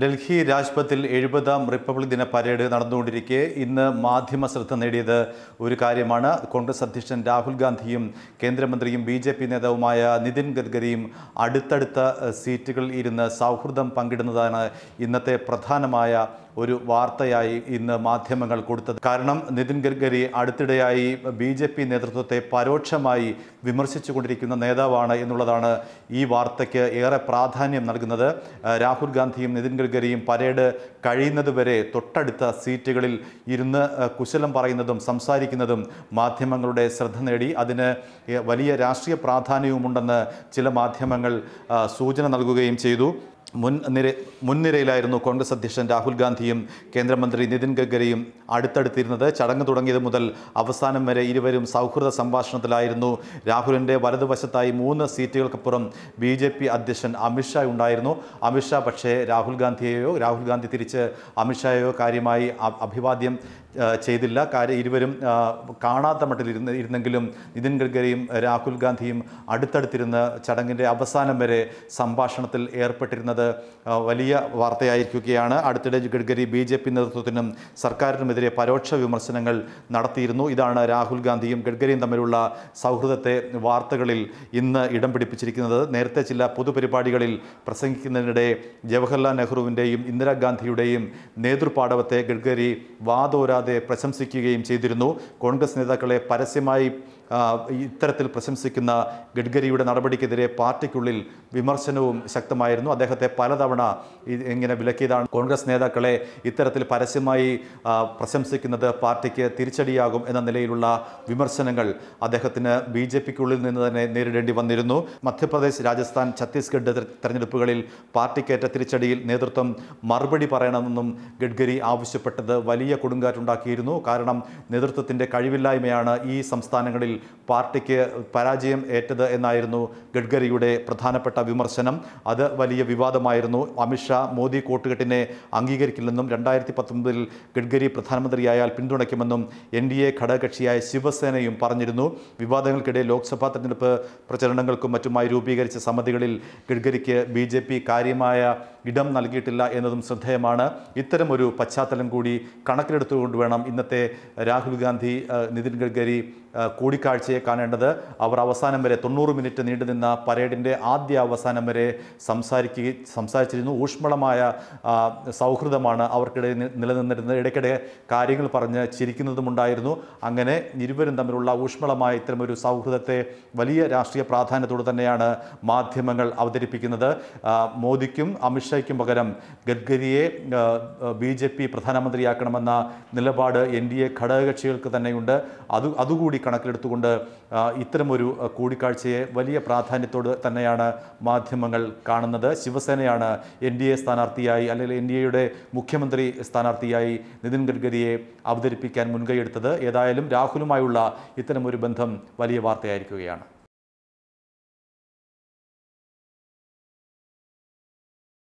ഡൽഹി രാജ്പഥിൽ എഴുപതാം റിപ്പബ്ലിക് ദിന പരേഡ് നടന്നുകൊണ്ടിരിക്കെ ഇന്ന് മാധ്യമ ശ്രദ്ധ നേടിയത് ഒരു കാര്യമാണ് കോൺഗ്രസ് അധ്യക്ഷൻ രാഹുൽ ഗാന്ധിയും കേന്ദ്രമന്ത്രിയും ബി ജെ പി നേതാവുമായ നിതിൻ ഗഡ്കരിയും അടുത്തടുത്ത സീറ്റുകളിൽ ഇരുന്ന് സൗഹൃദം പങ്കിടുന്നതാണ് ഇന്നത്തെ പ്രധാനമായ ഒരു വാർത്തയായി ഇന്ന് മാധ്യമങ്ങൾ കൊടുത്തത് കാരണം നിതിൻ ഗഡ്കരി അടുത്തിടെയായി ബി ജെ പി നേതൃത്വത്തെ പരോക്ഷമായി വിമർശിച്ചുകൊണ്ടിരിക്കുന്ന നേതാവാണ് എന്നുള്ളതാണ് ഈ വാർത്തയ്ക്ക് ഏറെ പ്രാധാന്യം നൽകുന്നത് രാഹുൽ ഗാന്ധിയും നിതിൻ ഗഡ്കരിയും പരേഡ് കഴിയുന്നതുവരെ തൊട്ടടുത്ത സീറ്റുകളിൽ ഇരുന്ന് കുശലം പറയുന്നതും സംസാരിക്കുന്നതും മാധ്യമങ്ങളുടെ ശ്രദ്ധ നേടി അതിന് വലിയ രാഷ്ട്രീയ പ്രാധാന്യവുമുണ്ടെന്ന് ചില മാധ്യമങ്ങൾ സൂചന നൽകുകയും ചെയ്തു മുൻ നിര മുൻനിരയിലായിരുന്നു കോൺഗ്രസ് അധ്യക്ഷൻ രാഹുൽ ഗാന്ധിയും കേന്ദ്രമന്ത്രി നിതിൻ ഗഡ്കരിയും അടുത്തടുത്തിരുന്നത് ചടങ്ങ് തുടങ്ങിയത് മുതൽ അവസാനം വരെ ഇരുവരും സൗഹൃദ സംഭാഷണത്തിലായിരുന്നു രാഹുലിൻ്റെ വലതുവശത്തായി മൂന്ന് സീറ്റുകൾക്കപ്പുറം ബി ജെ പി അധ്യക്ഷൻ അമിത്ഷാ ഉണ്ടായിരുന്നു അമിത്ഷാ പക്ഷേ രാഹുൽ ഗാന്ധിയെയോ രാഹുൽ ഗാന്ധി തിരിച്ച് അമിത്ഷായെയോ കാര്യമായി അഭിവാദ്യം ചെയ്തില്ല കാര്യം ഇരുവരും കാണാത്ത മട്ടിൽ ഇരുന്ന് ഇരുന്നെങ്കിലും നിതിൻ ഗഡ്കരിയും രാഹുൽ ഗാന്ധിയും അടുത്തടുത്തിരുന്ന് ചടങ്ങിൻ്റെ അവസാനം വരെ സംഭാഷണത്തിൽ ഏർപ്പെട്ടിരുന്നത് വലിയ വാർത്തയായിരിക്കുകയാണ് അടുത്തിടെ ഗഡ്കരി ബി ജെ പി നേതൃത്വത്തിനും സർക്കാരിനുമെതിരെ പരോക്ഷ വിമർശനങ്ങൾ നടത്തിയിരുന്നു ഇതാണ് രാഹുൽ ഗാന്ധിയും ഗഡ്കരിയും തമ്മിലുള്ള സൗഹൃദത്തെ വാർത്തകളിൽ ഇന്ന് ഇടം പിടിപ്പിച്ചിരിക്കുന്നത് നേരത്തെ ചില പൊതുപരിപാടികളിൽ പ്രസംഗിക്കുന്നതിനിടെ ജവഹർലാൽ നെഹ്റുവിൻ്റെയും ഇന്ദിരാഗാന്ധിയുടെയും നേതൃപാടവത്തെ ഗഡ്കരി വാതോരാ വിലമതിക്കാതെ പ്രശംസിക്കുകയും ചെയ്തിരുന്നു കോൺഗ്രസ് നേതാക്കളെ പരസ്യമായി ഇത്തരത്തിൽ പ്രശംസിക്കുന്ന ഗഡ്കരിയുടെ നടപടിക്കെതിരെ പാർട്ടിക്കുള്ളിൽ വിമർശനവും ശക്തമായിരുന്നു അദ്ദേഹത്തെ പലതവണ ഇങ്ങനെ വിലക്കിയതാണ് കോൺഗ്രസ് നേതാക്കളെ ഇത്തരത്തിൽ പരസ്യമായി പ്രശംസിക്കുന്നത് പാർട്ടിക്ക് തിരിച്ചടിയാകും എന്ന നിലയിലുള്ള വിമർശനങ്ങൾ അദ്ദേഹത്തിന് ബി ജെ പിക്കുള്ളിൽ നിന്ന് തന്നെ നേരിടേണ്ടി വന്നിരുന്നു മധ്യപ്രദേശ് രാജസ്ഥാൻ ഛത്തീസ്ഗഡ് തെരഞ്ഞെടുപ്പുകളിൽ പാർട്ടിക്കേറ്റ തിരിച്ചടിയിൽ നേതൃത്വം മറുപടി പറയണമെന്നും ഗഡ്കരി ആവശ്യപ്പെട്ടത് വലിയ കൊടുങ്കാറ്റുണ്ടാക്കിയിരുന്നു കാരണം നേതൃത്വത്തിൻ്റെ കഴിവില്ലായ്മയാണ് ഈ സംസ്ഥാനങ്ങളിൽ പാർട്ടിക്ക് പരാജയം ഏറ്റത് എന്നായിരുന്നു ഗഡ്കരിയുടെ പ്രധാനപ്പെട്ട വിമർശനം അത് വലിയ വിവാദമായിരുന്നു അമിത്ഷാ മോദി കൂട്ടുകെട്ടിനെ അംഗീകരിക്കില്ലെന്നും രണ്ടായിരത്തി പത്തൊമ്പതിൽ ഗഡ്കരി പ്രധാനമന്ത്രിയായാൽ പിന്തുണയ്ക്കുമെന്നും എൻ ഡി എ ഘടകകക്ഷിയായ ശിവസേനയും പറഞ്ഞിരുന്നു വിവാദങ്ങൾക്കിടെ ലോക്സഭാ തെരഞ്ഞെടുപ്പ് പ്രചരണങ്ങൾക്കും മറ്റുമായി രൂപീകരിച്ച സമിതികളിൽ ഗഡ്കരിക്ക് ബി ജെ പി കാര്യമായ ഇടം നൽകിയിട്ടില്ല എന്നതും ശ്രദ്ധേയമാണ് ഇത്തരമൊരു പശ്ചാത്തലം കൂടി കണക്കിലെടുത്തുകൊണ്ട് വേണം ഇന്നത്തെ രാഹുൽ ഗാന്ധി നിതിൻ ഗഡ്കരി കൂടിക്കാഴ്ച കൂടിക്കാഴ്ചയെ കാണേണ്ടത് അവർ അവസാനം വരെ തൊണ്ണൂറ് മിനിറ്റ് നീണ്ടുനിന്ന പരേഡിൻ്റെ ആദ്യ അവസാനം വരെ സംസാരിക്കുക സംസാരിച്ചിരുന്നു ഊഷ്മളമായ സൗഹൃദമാണ് അവർക്കിടയിൽ നിലനിന്നിരുന്നത് ഇടയ്ക്കിടെ കാര്യങ്ങൾ പറഞ്ഞ് ചിരിക്കുന്നതുമുണ്ടായിരുന്നു അങ്ങനെ ഇരുവരും തമ്മിലുള്ള ഊഷ്മളമായ ഇത്തരമൊരു സൗഹൃദത്തെ വലിയ രാഷ്ട്രീയ പ്രാധാന്യത്തോടെ തന്നെയാണ് മാധ്യമങ്ങൾ അവതരിപ്പിക്കുന്നത് മോദിക്കും അമിത്ഷായ്ക്കും പകരം ഗഡ്കരിയെ ബി ജെ പി പ്രധാനമന്ത്രിയാക്കണമെന്ന നിലപാട് എൻ ഡി എ ഘടകകക്ഷികൾക്ക് തന്നെയുണ്ട് അത് അതുകൂടി കണക്കിലെടുത്തുകൊണ്ട് അതുകൊണ്ട് ഇത്തരമൊരു കൂടിക്കാഴ്ചയെ വലിയ പ്രാധാന്യത്തോട് തന്നെയാണ് മാധ്യമങ്ങൾ കാണുന്നത് ശിവസേനയാണ് എൻ ഡി എ സ്ഥാനാർത്ഥിയായി അല്ലെങ്കിൽ എൻ ഡി എയുടെ മുഖ്യമന്ത്രി സ്ഥാനാർത്ഥിയായി നിതിൻ ഗഡ്കരിയെ അവതരിപ്പിക്കാൻ മുൻകൈയെടുത്തത് ഏതായാലും രാഹുലുമായുള്ള ഇത്തരമൊരു ബന്ധം വലിയ വാർത്തയായിരിക്കുകയാണ്